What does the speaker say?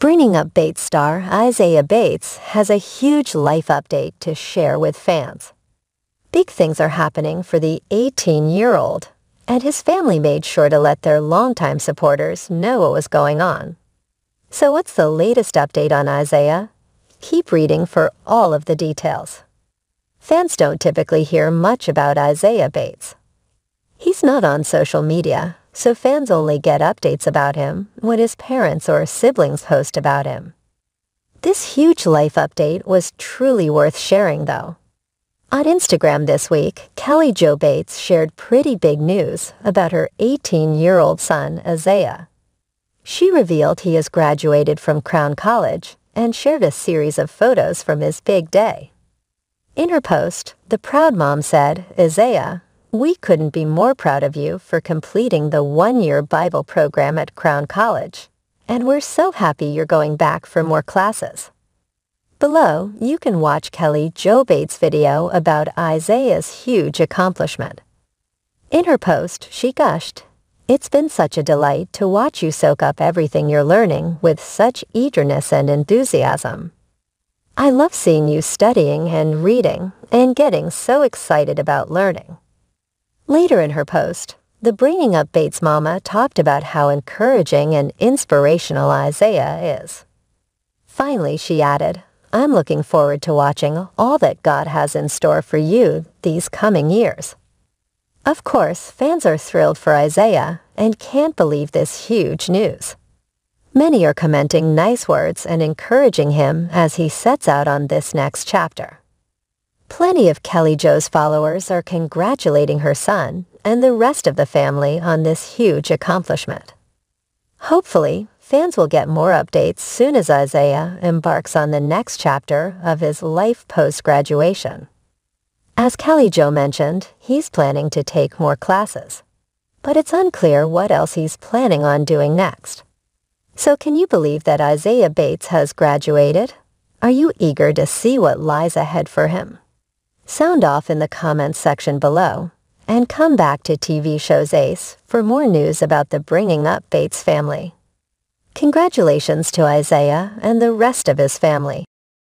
Bringing Up Bates star Isaiah Bates has a huge life update to share with fans. Big things are happening for the 18-year-old, and his family made sure to let their longtime supporters know what was going on. So what's the latest update on Isaiah? Keep reading for all of the details. Fans don't typically hear much about Isaiah Bates. He's not on social media, so fans only get updates about him when his parents or siblings post about him. This huge life update was truly worth sharing, though. On Instagram this week, Kelly Jo Bates shared pretty big news about her 18-year-old son, Isaiah. She revealed he has graduated from Crown College and shared a series of photos from his big day. In her post, the proud mom said, Isaiah, we couldn't be more proud of you for completing the one-year Bible program at Crown College, and we're so happy you're going back for more classes. Below, you can watch Kelly Joe Bates' video about Isaiah's huge accomplishment. In her post, she gushed, It's been such a delight to watch you soak up everything you're learning with such eagerness and enthusiasm. I love seeing you studying and reading and getting so excited about learning. Later in her post, the Bringing Up Bates Mama talked about how encouraging and inspirational Isaiah is. Finally, she added, I'm looking forward to watching all that God has in store for you these coming years. Of course, fans are thrilled for Isaiah and can't believe this huge news. Many are commenting nice words and encouraging him as he sets out on this next chapter. Plenty of Kelly Joe's followers are congratulating her son and the rest of the family on this huge accomplishment. Hopefully, fans will get more updates soon as Isaiah embarks on the next chapter of his life post-graduation. As Kelly Joe mentioned, he's planning to take more classes. But it's unclear what else he's planning on doing next. So can you believe that Isaiah Bates has graduated? Are you eager to see what lies ahead for him? sound off in the comments section below. And come back to TV Shows Ace for more news about the bringing up Bates family. Congratulations to Isaiah and the rest of his family.